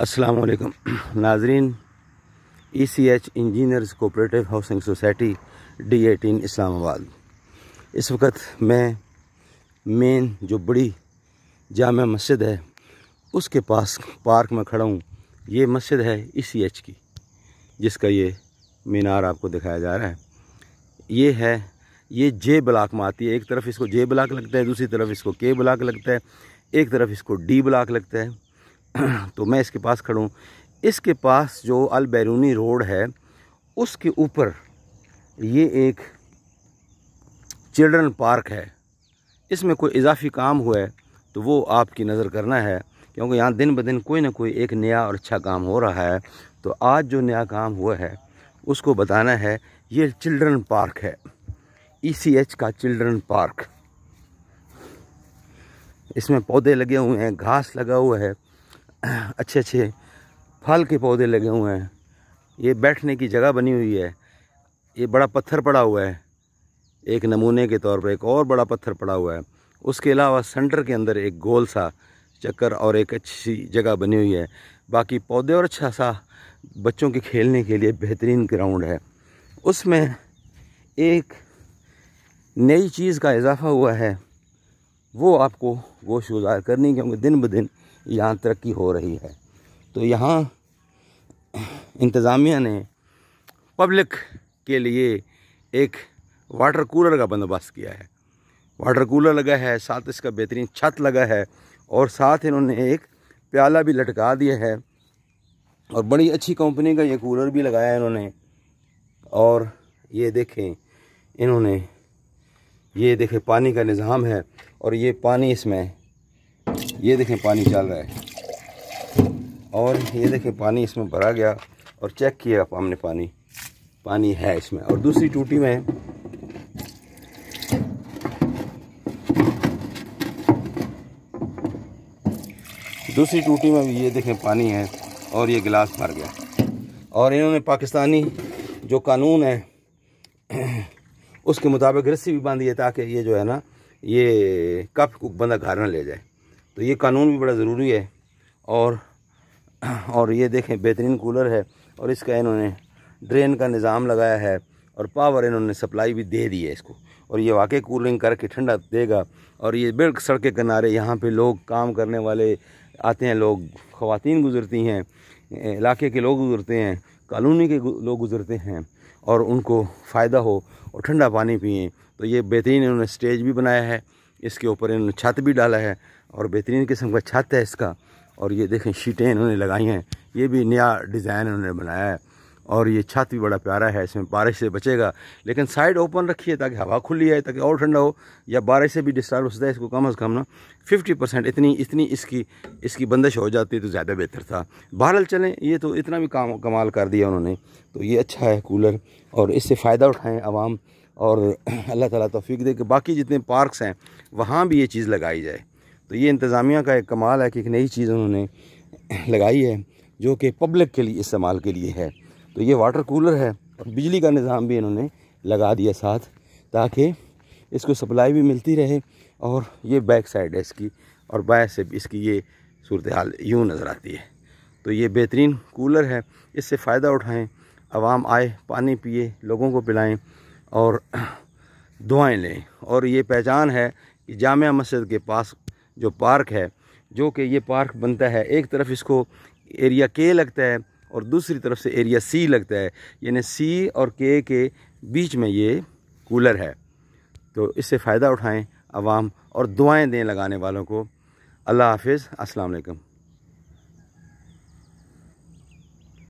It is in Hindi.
वालेकुम नाजरीन E C H engineers cooperative housing society D eighteen Islamabad इस वक्त मैं मेन जो बड़ी जाम मस्जिद है उसके पास पार्क में खड़ा हूँ ये मस्जिद है ई सी एच की जिसका ये मीनार आपको दिखाया जा रहा है ये है ये जे ब्लाक में आती है एक तरफ इसको जे ब्लाक लगता है दूसरी तरफ इसको के ब्लाक लगता है एक तरफ इसको डी ब्लाक लगता है तो मैं इसके पास खड़ा हूँ इसके पास जो अल बैरूनी रोड है उसके ऊपर ये एक चिल्ड्रन पार्क है इसमें कोई इजाफी काम हुआ है तो वो आपकी नज़र करना है क्योंकि यहाँ दिन ब दिन कोई ना कोई एक नया और अच्छा काम हो रहा है तो आज जो नया काम हुआ है उसको बताना है ये चिल्ड्रन पार्क है ई e का चिल्ड्रन पार्क इसमें पौधे लगे हुए हैं घास लगा हुआ है अच्छे अच्छे फल के पौधे लगे हुए हैं ये बैठने की जगह बनी हुई है ये बड़ा पत्थर पड़ा हुआ है एक नमूने के तौर पर एक और बड़ा पत्थर पड़ा हुआ है उसके अलावा सेंटर के अंदर एक गोल सा चक्कर और एक अच्छी जगह बनी हुई है बाकी पौधे और अच्छा सा बच्चों के खेलने के लिए बेहतरीन ग्राउंड है उसमें एक नई चीज़ का इजाफा हुआ है वो आपको गोश गुजार करनी क्योंकि दिन ब दिन यहाँ तरक्की हो रही है तो यहाँ इंतज़ामिया ने पब्लिक के लिए एक वाटर कूलर का बंदोबस्त किया है वाटर कूलर लगा है साथ इसका बेहतरीन छत लगा है और साथ इन्होंने एक प्याला भी लटका दिया है और बड़ी अच्छी कंपनी का ये कूलर भी लगाया है इन्होंने और ये देखें इन्होंने ये देखें पानी का निज़ाम है और ये पानी इसमें ये देखें पानी चल रहा है और ये देखें पानी इसमें भरा गया और चेक किया हमने पानी पानी है इसमें और दूसरी टूटी में दूसरी टूटी में भी ये देखें पानी है और ये गिलास भर गया और इन्होंने पाकिस्तानी जो कानून है उसके मुताबिक रस्सी भी बांधी है ताकि ये जो है ना ये कप बंदा घर ना ले जाए तो ये कानून भी बड़ा ज़रूरी है और और ये देखें बेहतरीन कूलर है और इसका इन्होंने ड्रेन का निज़ाम लगाया है और पावर इन्होंने सप्लाई भी दे दी है इसको और ये वाकई कूलिंग करके ठंडा देगा और ये बिल्कुल सड़क के किनारे यहाँ पे लोग काम करने वाले आते हैं लोग खवतिन गुज़रती हैं इलाके के लोग गुज़रते हैं कॉलोनी के लोग गुज़रते हैं और उनको फ़ायदा हो और ठंडा पानी पिए तो ये बेहतरीन इन्होंने स्टेज भी बनाया है इसके ऊपर इन्होंने छत भी डाला है और बेहतरीन किस्म का छत है इसका और ये देखें शीटें इन्होंने लगाई हैं ये भी नया डिज़ाइन इन्होंने बनाया है और ये छत भी बड़ा प्यारा है इसमें बारिश से बचेगा लेकिन साइड ओपन रखिए ताकि हवा खुली है ताकि और ठंडा हो या बारिश से भी डिस्टर्ब हो सकता है इसको कम अज़ कम ना फिफ्टी परसेंट इतनी इतनी इसकी इसकी बंदिश हो जाती तो ज़्यादा बेहतर था बहरल चलें ये तो इतना भी काम कमाल कर दिया उन्होंने तो ये अच्छा है कूलर और इससे फ़ायदा उठाएँ आवाम और अल्लाह ताली तोफ़ी दे कि बाकी जितने पार्कस हैं वहाँ भी ये चीज़ लगाई जाए तो ये इंतज़ामिया का एक कमाल है कि एक नई चीज़ उन्होंने लगाई है जो कि पब्लिक के लिए इस्तेमाल के लिए है तो ये वाटर कूलर है और बिजली का निज़ाम भी इन्होंने लगा दिया साथ ताकि इसको सप्लाई भी मिलती रहे और ये बैक साइड है इसकी और बाएँ से इसकी ये सूरत हाल यूँ नज़र आती है तो ये बेहतरीन कूलर है इससे फ़ायदा उठाएं आवाम आए पानी पिए लोगों को पिलाएं और दुआएं लें और ये पहचान है कि जाम मस्जिद के पास जो पार्क है जो कि ये पार्क बनता है एक तरफ इसको एरिया के लगता है और दूसरी तरफ से एरिया सी लगता है यानी सी और के के बीच में ये कूलर है तो इससे फ़ायदा उठाएं आवाम और दुआएं दें लगाने वालों को अल्लाह हाफिज़ अस्सलाम वालेकुम